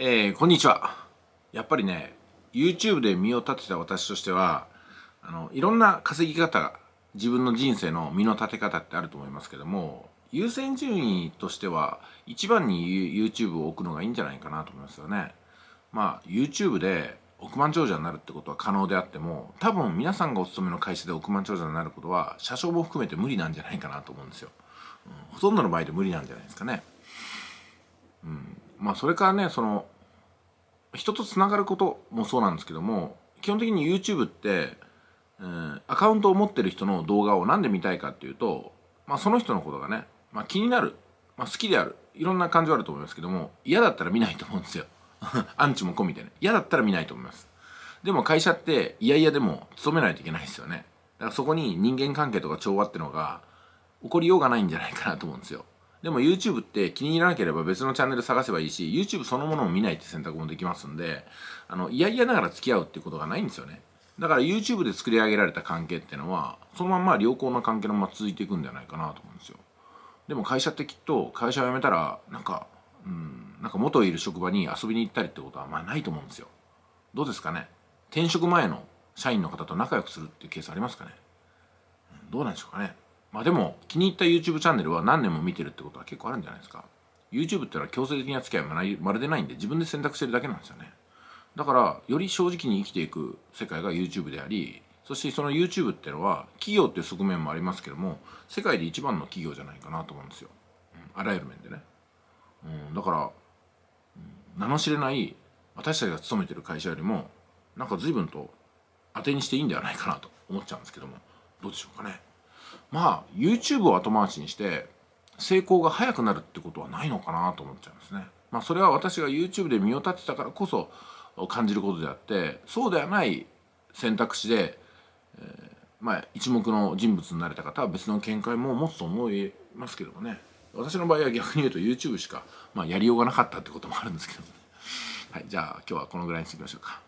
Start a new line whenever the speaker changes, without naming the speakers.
えー、こんにちは。やっぱりね、YouTube で身を立てた私としては、あの、いろんな稼ぎ方が、自分の人生の身の立て方ってあると思いますけども、優先順位としては、一番に YouTube を置くのがいいんじゃないかなと思いますよね。まあ、YouTube で億万長者になるってことは可能であっても、多分皆さんがお勤めの会社で億万長者になることは、社長も含めて無理なんじゃないかなと思うんですよ。うん、ほとんどの場合で無理なんじゃないですかね。まあ、それからねその人とつながることもそうなんですけども基本的に YouTube って、うん、アカウントを持ってる人の動画を何で見たいかっていうと、まあ、その人のことがね、まあ、気になる、まあ、好きであるいろんな感じはあると思いますけども嫌だったら見ないと思うんですよ アンチも込みでね嫌だったら見ないと思いますでも会社って嫌々でも勤めないといけないですよねだからそこに人間関係とか調和ってのが起こりようがないんじゃないかなと思うんですよでも YouTube って気に入らなければ別のチャンネル探せばいいし、YouTube そのものを見ないって選択もできますんで、あの、いやいやながら付き合うってことがないんですよね。だから YouTube で作り上げられた関係ってのは、そのまんま良好な関係のまま続いていくんじゃないかなと思うんですよ。でも会社ってきっと、会社を辞めたら、なんか、うん、なんか元いる職場に遊びに行ったりってことはまあないと思うんですよ。どうですかね転職前の社員の方と仲良くするっていうケースありますかねどうなんでしょうかねまあでも気に入った YouTube チャンネルは何年も見てるってことは結構あるんじゃないですか YouTube ってのは強制的な付き合いもないまるでないんで自分で選択してるだけなんですよねだからより正直に生きていく世界が YouTube でありそしてその YouTube ってのは企業っていう側面もありますけども世界で一番の企業じゃないかなと思うんですよ、うん、あらゆる面でね、うん、だから、うん、名の知れない私たちが勤めてる会社よりもなんか随分と当てにしていいんではないかなと思っちゃうんですけどもどうでしょうかねまあ YouTube を後回しにして成功が早くなるってことはないのかなと思っちゃいますね。まあ、それは私が YouTube で身を立てたからこそ感じることであってそうではない選択肢で、えー、まあ一目の人物になれた方は別の見解も持つと思いますけどもね私の場合は逆に言うと YouTube しか、まあ、やりようがなかったってこともあるんですけど、ね、はいじゃあ今日はこのぐらいにしていきましょうか。